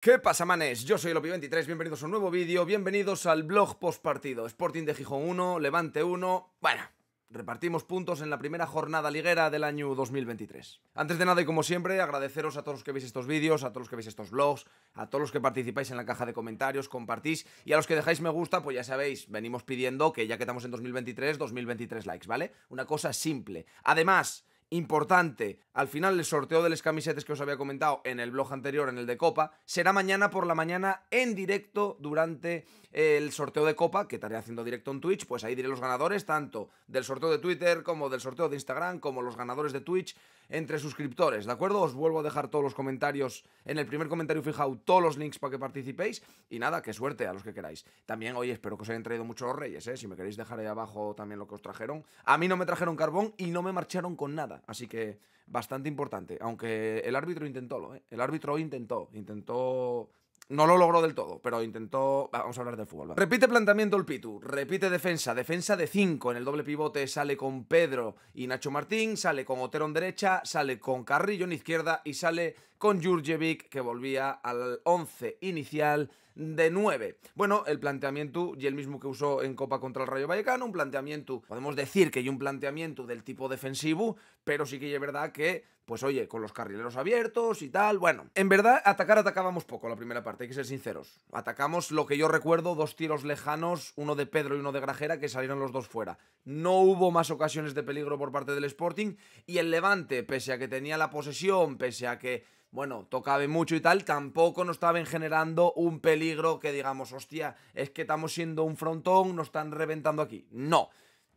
¿Qué pasa, manes? Yo soy Lopi23, bienvenidos a un nuevo vídeo, bienvenidos al blog postpartido. Sporting de Gijón 1, Levante 1. Bueno, repartimos puntos en la primera jornada liguera del año 2023. Antes de nada y como siempre, agradeceros a todos los que veis estos vídeos, a todos los que veis estos blogs, a todos los que participáis en la caja de comentarios, compartís y a los que dejáis me gusta, pues ya sabéis, venimos pidiendo que ya que estamos en 2023, 2023 likes, ¿vale? Una cosa simple. Además, importante al final el sorteo de las camisetas que os había comentado en el blog anterior, en el de Copa, será mañana por la mañana en directo durante el sorteo de Copa, que estaré haciendo directo en Twitch, pues ahí diré los ganadores tanto del sorteo de Twitter como del sorteo de Instagram, como los ganadores de Twitch, entre suscriptores, ¿de acuerdo? Os vuelvo a dejar todos los comentarios en el primer comentario fijado, todos los links para que participéis. Y nada, que suerte a los que queráis. También, oye, espero que os hayan traído muchos reyes, ¿eh? Si me queréis dejar ahí abajo también lo que os trajeron. A mí no me trajeron carbón y no me marcharon con nada, así que bastante importante. Aunque el árbitro intentó, ¿eh? El árbitro intentó, intentó no lo logró del todo, pero intentó... Vamos a hablar del fútbol. Repite planteamiento el Pitu, repite defensa, defensa de 5. En el doble pivote sale con Pedro y Nacho Martín, sale con Otero en derecha, sale con Carrillo en izquierda y sale con Jurjevic que volvía al 11 inicial de 9. Bueno, el planteamiento y el mismo que usó en Copa contra el Rayo Vallecano, un planteamiento, podemos decir que hay un planteamiento del tipo defensivo, pero sí que es verdad que pues oye, con los carrileros abiertos y tal. Bueno, en verdad, atacar atacábamos poco la primera parte, hay que ser sinceros. Atacamos lo que yo recuerdo, dos tiros lejanos, uno de Pedro y uno de Grajera, que salieron los dos fuera. No hubo más ocasiones de peligro por parte del Sporting y el Levante, pese a que tenía la posesión, pese a que bueno, tocaba mucho y tal, tampoco nos estaban generando un peligro que digamos, hostia, es que estamos siendo un frontón, nos están reventando aquí. No.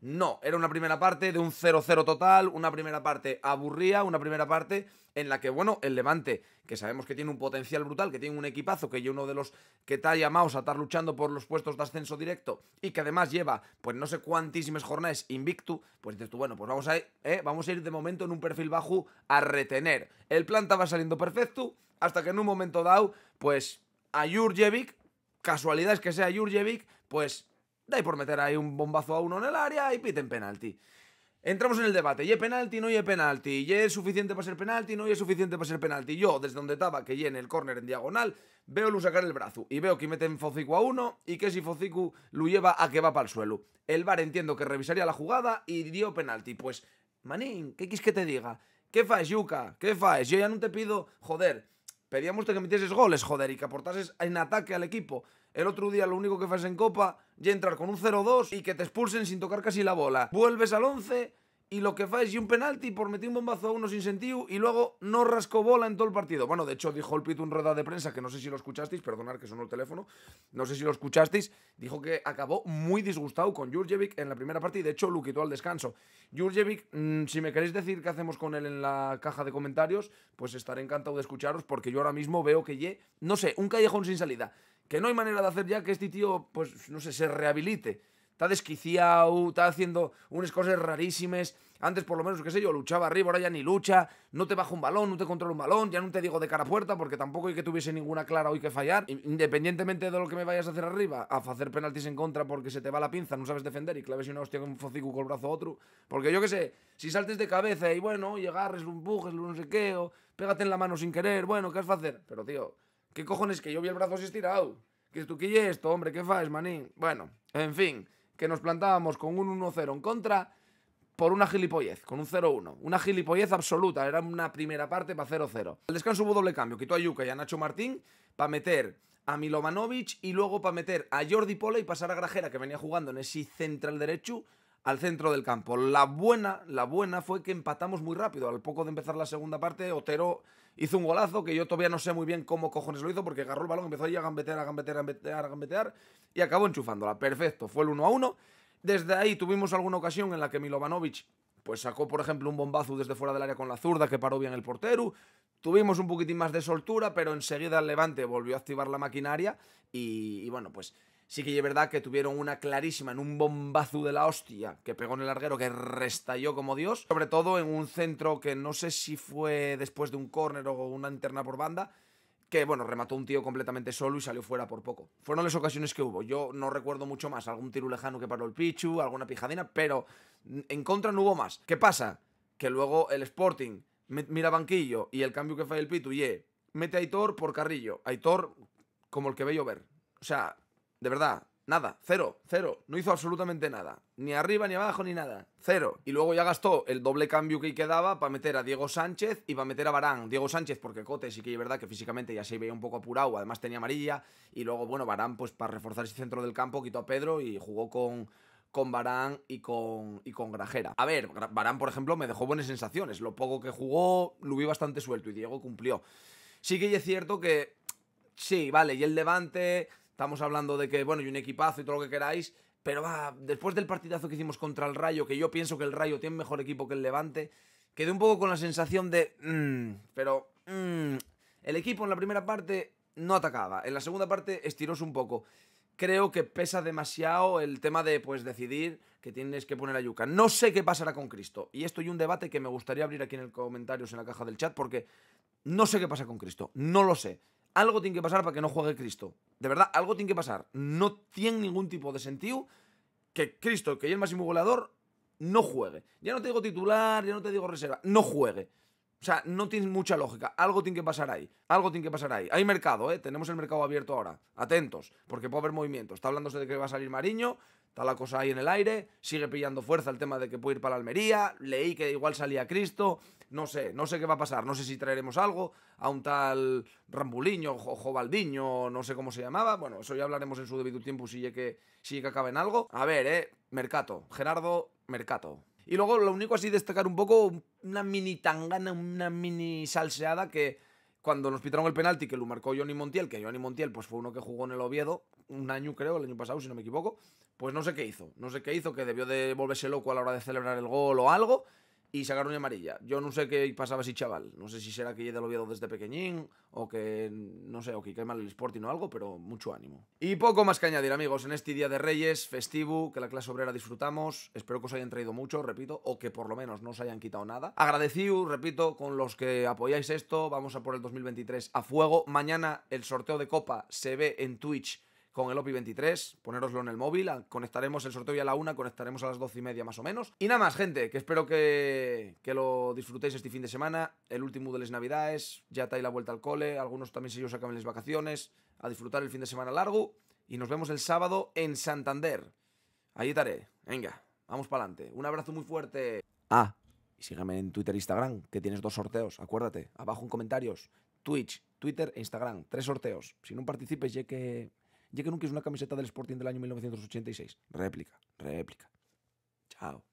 No, era una primera parte de un 0-0 total, una primera parte aburrida, una primera parte en la que, bueno, el Levante, que sabemos que tiene un potencial brutal, que tiene un equipazo, que uno de los que está llamados a estar luchando por los puestos de ascenso directo y que además lleva, pues no sé cuántísimas jornadas invicto, pues dices tú, bueno, pues vamos a, ir, eh, vamos a ir de momento en un perfil bajo a retener. El plan estaba saliendo perfecto hasta que en un momento dado, pues a Jurjevic, casualidades que sea Jurjevic, pues Dai por meter ahí un bombazo a uno en el área y piten penalti. Entramos en el debate, ¿y penalti, no y penalti? ¿Y es suficiente para ser penalti, no y es suficiente para ser penalti? Yo, desde donde estaba, que en el córner en diagonal, veo Lu sacar el brazo y veo que meten Focico a uno y que si Focico lo lleva a que va para el suelo. El VAR entiendo que revisaría la jugada y dio penalti. Pues, manín, ¿qué quis que te diga? ¿Qué faes, Yuka? ¿Qué faes? Yo ya no te pido, joder, pedíamos que metieses goles, joder, y que aportases en ataque al equipo. El otro día lo único que haces en Copa ya entrar con un 0-2 y que te expulsen sin tocar casi la bola. Vuelves al 11 y lo que fa es y un penalti por meter un bombazo a uno sin sentido y luego no rascó bola en todo el partido. Bueno, de hecho dijo el un rueda de prensa, que no sé si lo escuchasteis, perdonar que sonó el teléfono, no sé si lo escuchasteis, dijo que acabó muy disgustado con Jurjevic en la primera parte y de hecho lo quitó al descanso. Jurjevic, mm, si me queréis decir qué hacemos con él en la caja de comentarios, pues estaré encantado de escucharos porque yo ahora mismo veo que ye, no sé, un callejón sin salida, que no hay manera de hacer ya que este tío, pues no sé, se rehabilite está desquiciado, está haciendo unas cosas rarísimas. Antes, por lo menos, qué sé yo, luchaba arriba, ahora ya ni lucha, no te baja un balón, no te controla un balón, ya no te digo de cara a puerta, porque tampoco hay que tuviese ninguna clara hoy que fallar. Independientemente de lo que me vayas a hacer arriba, a hacer penaltis en contra porque se te va la pinza, no sabes defender y claves una hostia con un focicu con el brazo otro. Porque yo qué sé, si saltes de cabeza y bueno, y agarres, lo empujes, lo no sé qué, o pégate en la mano sin querer, bueno, ¿qué has de hacer? Pero tío, ¿qué cojones que yo vi el brazo así estirado? Que tú, ¿qué es esto, hombre? ¿Qué haces, manín? Bueno, en fin que nos plantábamos con un 1-0 en contra por una gilipollez, con un 0-1. Una gilipollez absoluta, era una primera parte para 0-0. Al descanso hubo doble cambio, quitó a Yuka y a Nacho Martín para meter a Milovanovic y luego para meter a Jordi Pola y pasar a Grajera, que venía jugando en ese central derecho, al centro del campo. La buena, la buena fue que empatamos muy rápido. Al poco de empezar la segunda parte, Otero hizo un golazo que yo todavía no sé muy bien cómo cojones lo hizo porque agarró el balón, empezó a gambetear, a gambetear, a gambetear, gambetear y acabó enchufándola. Perfecto, fue el 1 a 1. Desde ahí tuvimos alguna ocasión en la que Milovanovic pues sacó, por ejemplo, un bombazo desde fuera del área con la zurda que paró bien el portero. Tuvimos un poquitín más de soltura, pero enseguida el Levante volvió a activar la maquinaria y, y bueno, pues Sí que es verdad que tuvieron una clarísima en un bombazo de la hostia que pegó en el larguero, que restalló como Dios. Sobre todo en un centro que no sé si fue después de un córner o una interna por banda, que bueno, remató un tío completamente solo y salió fuera por poco. Fueron las ocasiones que hubo. Yo no recuerdo mucho más. Algún tiro lejano que paró el Pichu, alguna pijadina, pero en contra no hubo más. ¿Qué pasa? Que luego el Sporting mira banquillo y el cambio que fue el Pitu, y mete a Aitor por Carrillo. Aitor como el que ve llover. O sea, de verdad, nada, cero, cero. No hizo absolutamente nada. Ni arriba, ni abajo, ni nada. Cero. Y luego ya gastó el doble cambio que quedaba para meter a Diego Sánchez y para meter a Barán. Diego Sánchez, porque Cote sí que es verdad que físicamente ya se veía un poco apurado, además tenía amarilla. Y luego, bueno, Barán, pues para reforzar ese centro del campo, quitó a Pedro y jugó con con Barán y con, y con Grajera. A ver, Barán, por ejemplo, me dejó buenas sensaciones. Lo poco que jugó lo vi bastante suelto y Diego cumplió. Sí que es cierto que... Sí, vale, y el Levante Estamos hablando de que, bueno, y un equipazo y todo lo que queráis, pero va, después del partidazo que hicimos contra el Rayo, que yo pienso que el Rayo tiene mejor equipo que el Levante, quedé un poco con la sensación de... Mm, pero... Mm, el equipo en la primera parte no atacaba, en la segunda parte estiróse un poco. Creo que pesa demasiado el tema de pues decidir que tienes que poner a Yuka. No sé qué pasará con Cristo. Y esto y un debate que me gustaría abrir aquí en el comentarios en la caja del chat porque no sé qué pasa con Cristo. No lo sé. Algo tiene que pasar para que no juegue Cristo. De verdad, algo tiene que pasar. No tiene ningún tipo de sentido que Cristo, que es el máximo goleador, no juegue. Ya no te digo titular, ya no te digo reserva, no juegue. O sea, no tiene mucha lógica. Algo tiene que pasar ahí. Algo tiene que pasar ahí. Hay mercado, ¿eh? Tenemos el mercado abierto ahora. Atentos, porque puede haber movimiento. Está hablándose de que va a salir Mariño, Está la cosa ahí en el aire, sigue pillando fuerza el tema de que puede ir para Almería, leí que igual salía Cristo, no sé, no sé qué va a pasar, no sé si traeremos algo a un tal Rambuliño, o Jovaldiño, no sé cómo se llamaba, bueno, eso ya hablaremos en su debido tiempo si llega que, si que acaba en algo. A ver, eh, Mercato, Gerardo, Mercato. Y luego lo único así destacar un poco una mini tangana, una mini salseada que cuando nos pitaron el penalti que lo marcó Johnny Montiel, que Johnny Montiel pues fue uno que jugó en el Oviedo, un año creo, el año pasado, si no me equivoco, pues no sé qué hizo, no sé qué hizo, que debió de volverse loco a la hora de celebrar el gol o algo, y sacaron una amarilla. Yo no sé qué pasaba si chaval. No sé si será que ya lo Oviedo desde pequeñín o que, no sé, o que quema mal el Sporting o algo, pero mucho ánimo. Y poco más que añadir, amigos, en este Día de Reyes, festivo, que la clase obrera disfrutamos. Espero que os hayan traído mucho, repito, o que por lo menos no os hayan quitado nada. Agradecido, repito, con los que apoyáis esto. Vamos a por el 2023 a fuego. Mañana el sorteo de copa se ve en Twitch con el OPI 23, ponéroslo en el móvil, conectaremos el sorteo ya a la una, conectaremos a las doce y media más o menos. Y nada más, gente, que espero que, lo disfrutéis este fin de semana, el último de las navidades, ya está ahí la vuelta al cole, algunos también se ellos acaban las vacaciones, a disfrutar el fin de semana largo y nos vemos el sábado en Santander. Allí estaré, venga, vamos para adelante, un abrazo muy fuerte. Ah, y sígame en Twitter e Instagram, que tienes dos sorteos, acuérdate, abajo en comentarios, Twitch, Twitter e Instagram. Tres sorteos. Si no participes, ya que ya que nunca es una camiseta del Sporting del año 1986. Réplica, réplica. Chao.